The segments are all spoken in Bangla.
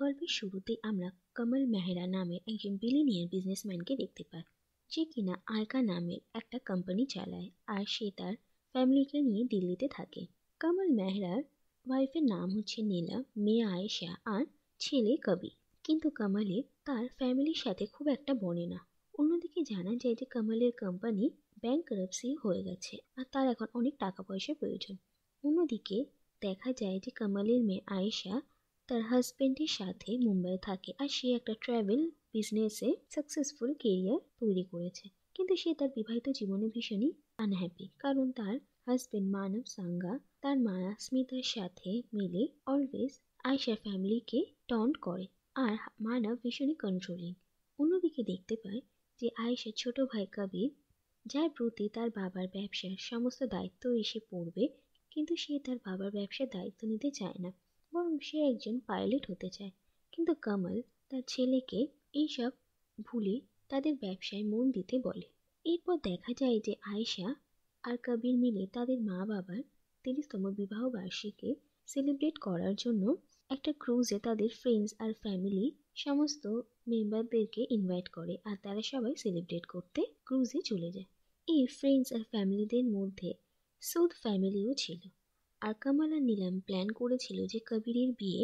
গল্পের শুরুতেই আমরা কমল মেহরা নামের একজন বিলিনিয়ার বিজনেসম্যানকে দেখতে পাই যে কিনা আয়কা নামের একটা কোম্পানি চালায় আর সে তার ফ্যামিলিকে নিয়ে দিল্লিতে থাকে কমল মেহরার ওয়াইফের নাম হচ্ছে নীলা মেয়ে আয়েশা আর ছেলে কবি কিন্তু কমলে তার ফ্যামিলির সাথে খুব একটা বনে না অন্যদিকে জানা যায় যে কমলের কোম্পানি ব্যাংক কারাপসি হয়ে গেছে আর তার এখন অনেক টাকা পয়সা প্রয়োজন অন্যদিকে দেখা যায় যে কমলের মেয়ে আয়েশা তার হাজবেন্ডের সাথে মুম্বাইয়ে থাকে আর সে একটা ট্রাভেল বিজনেসে সাকসেসফুল কেরিয়ার তৈরি করেছে কিন্তু সে তার বিবাহিত জীবনে ভীষণই আনহ্যাপি কারণ তার হাজবেন্ড মানব সাঙ্গা তার মা স্মিতার সাথে মিলে অলওয়েজ আয়শা ফ্যামিলিকে টন্ট করে আর মানব ভীষণই কন্ট্রোলিং অন্যদিকে দেখতে পায় যে আয়েশা ছোট ভাই কবির যার প্রতি তার বাবার ব্যবসার সমস্ত দায়িত্ব এসে পড়বে কিন্তু সে তার বাবার ব্যবসার দায়িত্ব নিতে চায় না সে একজন পাইলট হতে চায় কিন্তু কামাল তার ছেলেকে এইসব ভুলে তাদের ব্যবসায় মন দিতে বলে এরপর দেখা যায় যে আয়েশা আর কবির মিলে তাদের মা বাবার তিরিশতম বিবাহ বার্ষিকী সেলিব্রেট করার জন্য একটা ক্রুজে তাদের ফ্রেন্ডস আর ফ্যামিলি সমস্ত মেম্বারদেরকে ইনভাইট করে আর তারা সবাই সেলিব্রেট করতে ক্রুজে চলে যায় এই ফ্রেন্ডস আর ফ্যামিলিদের মধ্যে সুদ ফ্যামিলিও ছিল আর আলা নীলাম প্ল্যান করেছিল যে কবিরের বিয়ে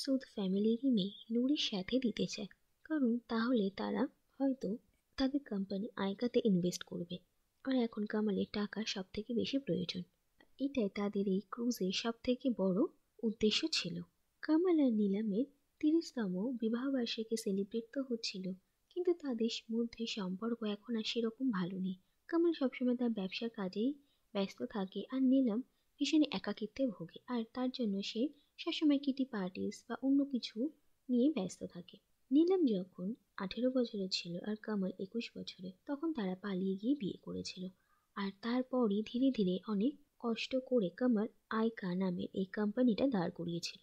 সুদ ফ্যামিলিরই মেয়ে নুরির সাথে দিতে চায় কারণ তাহলে তারা হয়তো তাদের কোম্পানি আয়কাতে ইনভেস্ট করবে আর এখন কামালের টাকা সব থেকে বেশি প্রয়োজন এটাই তাদের এই ক্রুজের সব থেকে বড় উদ্দেশ্য ছিল কামাল আর নিলামের তিরিশতম বিবাহবার্ষিকী সেলিব্রেট তো হচ্ছিল কিন্তু তাদের মধ্যে সম্পর্ক এখন আর সেরকম ভালো নেই কামাল সবসময় তার ব্যবসার কাজেই ব্যস্ত থাকে আর নিলাম ভীষণ একাকিত্বে ভোগে আর তার জন্য সে সবসময় কিটি পার্টিস বা অন্য কিছু নিয়ে ব্যস্ত থাকে নীলাম যখন আঠেরো বছরে ছিল আর কামাল একুশ বছরে তখন তারা পালিয়ে গিয়ে বিয়ে করেছিল আর তারপরই ধীরে ধীরে অনেক কষ্ট করে কামাল আয়কা নামের এই কোম্পানিটা দাঁড় করিয়েছিল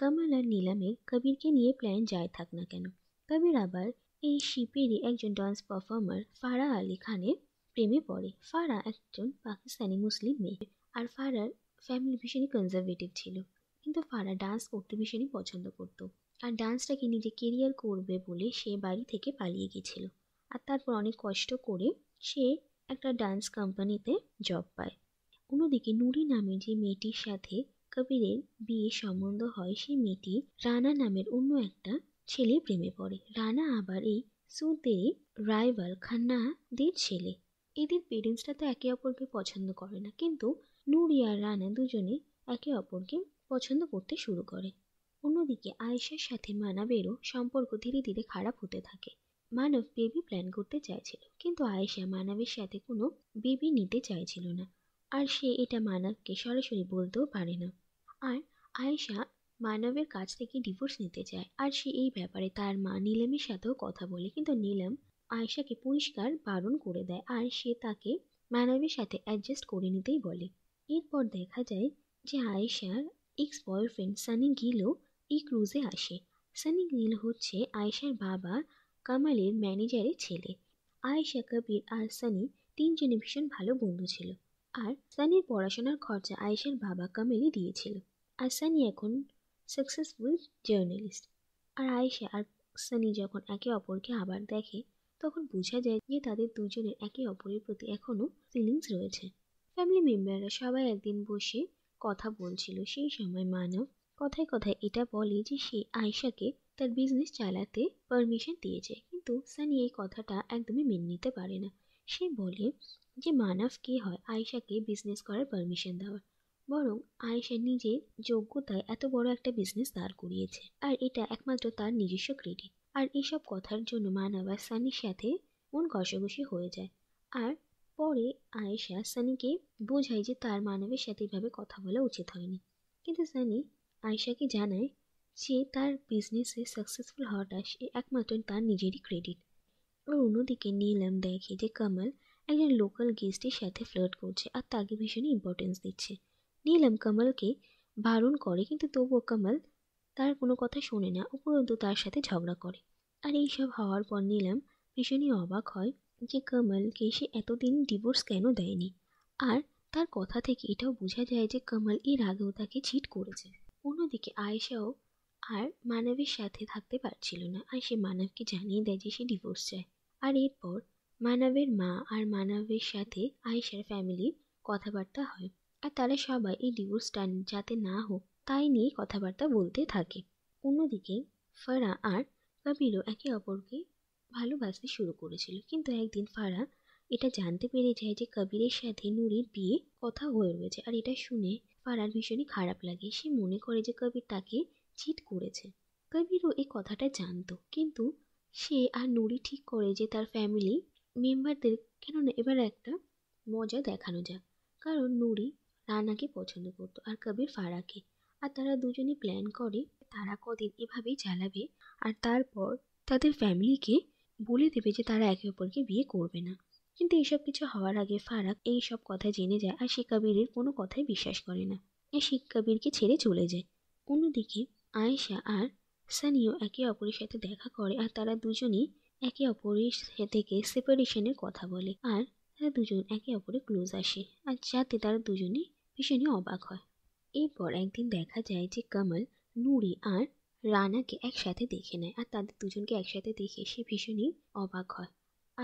কামাল আর নীলামের কবিরকে নিয়ে প্ল্যান যায় থাক না কেন কবির আবার এই শিপেরই একজন ডান্স পারফর্মার ফারা আলী খানের প্রেমে পড়ে ফারা একজন পাকিস্তানি মুসলিম মেয়ে আর ফারার ফ্যামিলি ভীষণই কনজারভেটিভ ছিল কিন্তু ফারা ডান্স করতে ভীষণই পছন্দ করতো আর ডান্সটাকে নিজে কেরিয়ার করবে বলে সে বাড়ি থেকে পালিয়ে গেছিল আর তারপর অনেক কষ্ট করে সে একটা ডান্স কোম্পানিতে জব পায় অন্যদিকে নুরি নামে যে মেয়েটির সাথে কবিরের বিয়ে সম্বন্ধ হয় সেই মেয়েটি রানা নামের অন্য একটা ছেলে প্রেমে পড়ে রানা আবার এই সুদেব রাইভাল খান্নাদের ছেলে এদের পেরেন্টসরা তো একে অপরকে পছন্দ করে না কিন্তু নুরি আর রানা দুজনে একে অপরকে পছন্দ করতে শুরু করে অন্যদিকে আয়েশার সাথে মানাবেরও সম্পর্ক ধীরে ধীরে খারাপ হতে থাকে মানব বেবি প্ল্যান করতে চাইছিল কিন্তু আয়েশা মানবের সাথে কোনো বেবি নিতে চাইছিল না আর সে এটা মানবকে সরাসরি বলতেও পারে না আর আয়েশা মানবের কাছ থেকে ডিভোর্স নিতে চায় আর সে এই ব্যাপারে তার মা নীলামের সাথেও কথা বলে কিন্তু নিলাম আয়েশাকে পরিষ্কার বারণ করে দেয় আর সে তাকে মানবের সাথে অ্যাডজাস্ট করে নিতেই বলে এরপর দেখা যায় যে আয়েশার এক্স বয়ফ্রেন্ড সানি গিলও এই ক্রুজে আসে সানি গিল হচ্ছে আয়েশার বাবা কামালের ম্যানেজারের ছেলে আয়েশা কবির আর সানি তিনজনে ভীষণ ভালো বন্ধু ছিল আর সানির পড়াশোনার খরচা আয়েশার বাবা কামেলই দিয়েছিল আর সানি এখন সাকসেসফুল জার্নালিস্ট আর আয়েশা আর সানি যখন একে অপরকে আবার দেখে তখন বোঝা যায় যে তাদের দুজনের একে অপরের প্রতি এখনও ফিলিংস রয়েছে ফ্যামিলি মেম্বাররা সবাই একদিন বসে কথা বলছিল সেই সময় মানব কথায় কথায় এটা বলে যে সে আয়সাকে তার বিজনেস চালাতে পারমিশন দিয়েছে কিন্তু সানি এই কথাটা একদমই মেনে নিতে পারে না সে বলে যে মানব কি হয় আয়সাকে বিজনেস করার পারমিশন দেওয়ার বরং আয়েশা নিজের যোগ্যতায় এত বড় একটা বিজনেস দাঁড় করিয়েছে আর এটা একমাত্র তার নিজস্ব ক্রেডিট আর এসব কথার জন্য মানব আর সানির সাথে মন কষাকষি হয়ে যায় আর পরে আয়েশা সানিকে বোঝায় যে তার মানবের সাথে এভাবে কথা বলা উচিত হয়নি কিন্তু সানি আয়েশাকে জানায় যে তার বিজনেসে সাকসেসফুল হওয়াটা সে একমাত্র তার নিজেরই ক্রেডিট আর অন্যদিকে নীলাম দেখে যে কামাল একজন লোকাল গেস্টের সাথে ফ্লার্ট করছে আর তাকে ভীষণ ইম্পর্টেন্স দিচ্ছে নীলাম কামালকে বারণ করে কিন্তু তবুও কামাল তার কোনো কথা শোনে না উপরন্তু তার সাথে ঝগড়া করে আর এইসব হওয়ার পর নিলাম ভীষণই অবাক হয় যে কমলকে সে এতদিন ডিভোর্স কেন দেয়নি আর তার কথা থেকে এটাও বোঝা যায় যে কমল এর আগেও তাকে চিট করেছে অন্যদিকে আয়েশাও আর মানবের সাথে থাকতে পারছিল না আর সে মানবকে জানিয়ে দেয় যে সে ডিভোর্স চায় আর এরপর মানবের মা আর মানবের সাথে আয়েশার ফ্যামিলির কথাবার্তা হয় আর তারা সবাই এই ডিভোর্সটা যাতে না হোক তাই নিয়ে কথাবার্তা বলতে থাকে অন্যদিকে ফারা আর কবিরও একে অপরকে ভালোবাসতে শুরু করেছিল কিন্তু একদিন ফারা এটা জানতে পেরে যায় যে কবিরের সাথে নুরির বিয়ে কথা হয়ে রয়েছে আর এটা শুনে ফারার ভীষণই খারাপ লাগে সে মনে করে যে কবির তাকে চিট করেছে কবিরও এই কথাটা জানতো কিন্তু সে আর নুরি ঠিক করে যে তার ফ্যামিলি মেম্বারদের কেননা এবার একটা মজা দেখানো যাক কারণ নুরি রানাকে পছন্দ করতো আর কবির ফারাকে আর তারা দুজনে প্ল্যান করে তারা কদিন এভাবেই চালাবে আর তারপর তাদের ফ্যামিলিকে বলে দেবে যে তারা একে অপরকে বিয়ে করবে না কিন্তু এসব কিছু হওয়ার আগে ফারাক এই সব কথা জেনে যায় আর সে কোনো কথাই বিশ্বাস করে না আর ছেড়ে চলে যায় অন্যদিকে আয়েশা আর সানিও একে অপরের সাথে দেখা করে আর তারা দুজনেই একে অপরের থেকে সেপারেশনের কথা বলে আর তারা দুজন একে অপরে ক্লোজ আসে আর যাতে তারা দুজনই ভীষণই অবাক হয় এরপর একদিন দেখা যায় যে কামাল নুরি আর রানাকে একসাথে দেখে নেয় আর তাদের দুজনকে একসাথে দেখে সে ভীষণই অবাক হয়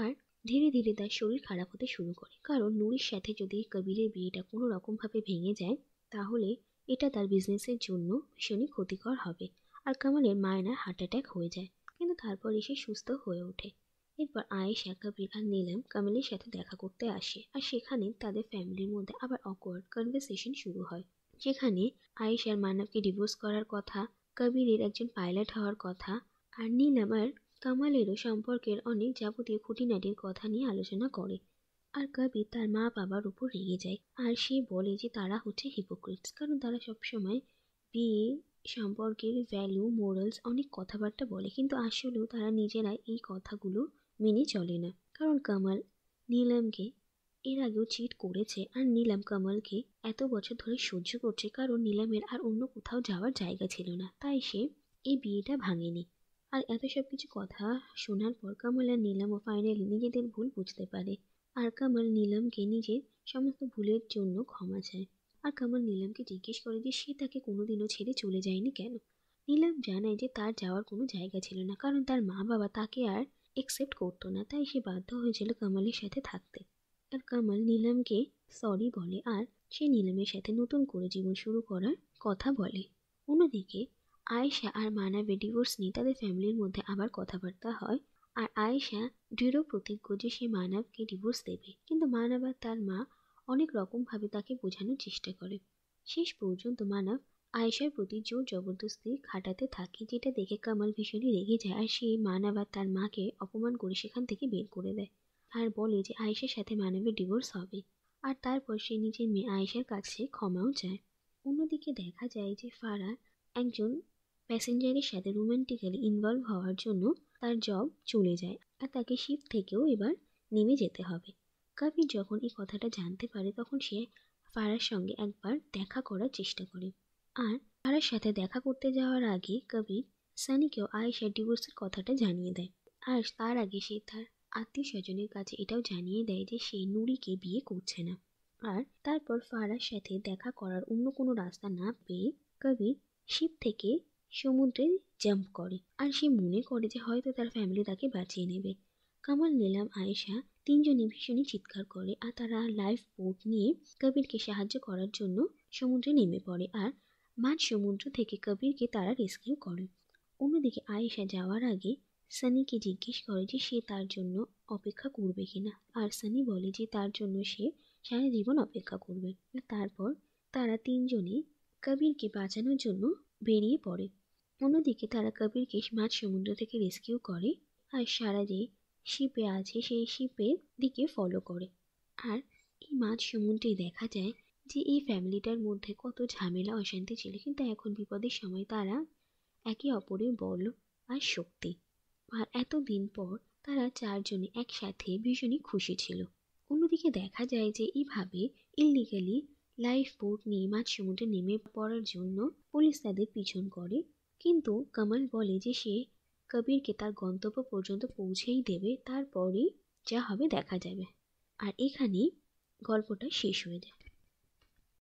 আর ধীরে ধীরে তার শরীর খারাপ হতে শুরু করে কারণ নুরির সাথে যদি কবিরের বিয়েটা কোনো রকমভাবে ভেঙে যায় তাহলে এটা তার বিজনেসের জন্য ভীষণই ক্ষতিকর হবে আর কামালের মায়নার হার্ট অ্যাট্যাক হয়ে যায় কিন্তু তারপরে সে সুস্থ হয়ে ওঠে এরপর আয়েশা কবির আর নিলাম কামিলের সাথে দেখা করতে আসে আর সেখানে তাদের ফ্যামিলির মধ্যে আবার অকওয়ার্ড কনভারসেশন শুরু হয় যেখানে আয়েশার মানবকে ডিভোর্স করার কথা কবিরের একজন পাইলট হওয়ার কথা আর নীলামার কামালেরও সম্পর্কের অনেক যাবতীয় খুঁটিনাটির কথা নিয়ে আলোচনা করে আর কবির তার মা বাবার উপর রেগে যায় আর সে বলে যে তারা হচ্ছে হিপোক্রিটস কারণ তারা সবসময় বিয়ে সম্পর্কের ভ্যালু মোরালস অনেক কথাবার্তা বলে কিন্তু আসলেও তারা নিজেরা এই কথাগুলো মেনে চলে না কারণ কামাল নীলমকে এর আগেও চিট করেছে আর নিলাম কমলকে এত বছর ধরে সহ্য করছে কারণ নিলামের আর অন্য কোথাও যাওয়ার জায়গা ছিল না তাই সে এই বিয়েটা ভাঙেনি আর এত সব কিছু কথা শোনার পর কামাল আর ও ফাইনালি নিজেদের ভুল বুঝতে পারে আর কামাল নিলামকে নিজের সমস্ত ভুলের জন্য ক্ষমা চায় আর কামাল নিলামকে জিজ্ঞেস করে যে সে তাকে কোনোদিনও ছেড়ে চলে যায়নি কেন নিলাম জানায় যে তার যাওয়ার কোনো জায়গা ছিল না কারণ তার মা বাবা তাকে আর একসেপ্ট করতো না তাই সে বাধ্য হয়েছিল কামালের সাথে থাকতে আর কামাল নিলামকে সরি বলে আর সে নিলামের সাথে নতুন করে জীবন শুরু করার কথা বলে অন্যদিকে আয়েশা আর মানাবে ডিভোর্স নিয়ে তাদের ফ্যামিলির মধ্যে আবার কথাবার্তা হয় আর আয়েশা দৃঢ় প্রতিজ্ঞ যে সে মানবকে ডিভোর্স দেবে কিন্তু মানব আর তার মা অনেক রকমভাবে তাকে বোঝানোর চেষ্টা করে শেষ পর্যন্ত মানব আয়েশার প্রতি জোর জবরদস্তি খাটাতে থাকে যেটা দেখে কামাল ভীষণই রেগে যায় আর সে মানব আর তার মাকে অপমান করে সেখান থেকে বের করে দেয় আর বলে যে আয়েশের সাথে মানবের ডিভোর্স হবে আর তারপর সে নিজের মেয়ে আয়েশের কাছে ক্ষমাও চায় অন্যদিকে দেখা যায় যে ফারা একজন প্যাসেঞ্জারের সাথে রোমান্টিক্যালি ইনভলভ হওয়ার জন্য তার জব চলে যায় আর তাকে শিপ থেকেও এবার নেমে যেতে হবে কাবির যখন এই কথাটা জানতে পারে তখন সে ফারার সঙ্গে একবার দেখা করার চেষ্টা করে আর ফারার সাথে দেখা করতে যাওয়ার আগে কবির সানিকেও আয়েশার ডিভোর্সের কথাটা জানিয়ে দেয় আর তার আগে সে তার আত্মীয় স্বজনের কাছে এটাও জানিয়ে দেয় যে সে নুরিকে বিয়ে করছে না আর তারপর ফারার সাথে দেখা করার অন্য কোনো রাস্তা না পেয়ে কবির শিব থেকে সমুদ্রে জাম্প করে আর সে মনে করে যে হয়তো তার ফ্যামিলি তাকে বাঁচিয়ে নেবে কামাল নিলাম আয়েশা তিনজনই ভীষণই চিৎকার করে আর তারা লাইফ বোট নিয়ে কবিরকে সাহায্য করার জন্য সমুদ্রে নেমে পড়ে আর মাঝ সমুদ্র থেকে কবিরকে তারা রেস্কিউ করে অন্যদিকে আয়েশা যাওয়ার আগে সানিকে জিজ্ঞেস করে যে সে তার জন্য অপেক্ষা করবে কিনা আর সানি বলে যে তার জন্য সে সারা জীবন অপেক্ষা করবে তারপর তারা তিনজনে কবিরকে বাঁচানোর জন্য বেরিয়ে পড়ে অন্যদিকে তারা কবিরকে মাছ সমুদ্র থেকে রেস্কিউ করে আর সারা যে শিপে আছে সেই শিপের দিকে ফলো করে আর এই মাছ সমুদ্রে দেখা যায় যে এই ফ্যামিলিটার মধ্যে কত ঝামেলা অশান্তি ছিল কিন্তু এখন বিপদের সময় তারা একে অপরের বল আর শক্তি আর এতদিন পর তারা চারজনে একসাথে ভীষণই খুশি ছিল অন্যদিকে দেখা যায় যে এভাবে ইলিগালি লাইফ বোট নিয়ে মাঝ সমুদ্রে নেমে পড়ার জন্য পুলিশ তাদের পিছন করে কিন্তু কামাল বলে যে সে কবিরকে তার গন্তব্য পর্যন্ত পৌঁছেই দেবে তারপরই যা হবে দেখা যাবে আর এখানেই গল্পটা শেষ হয়ে যায়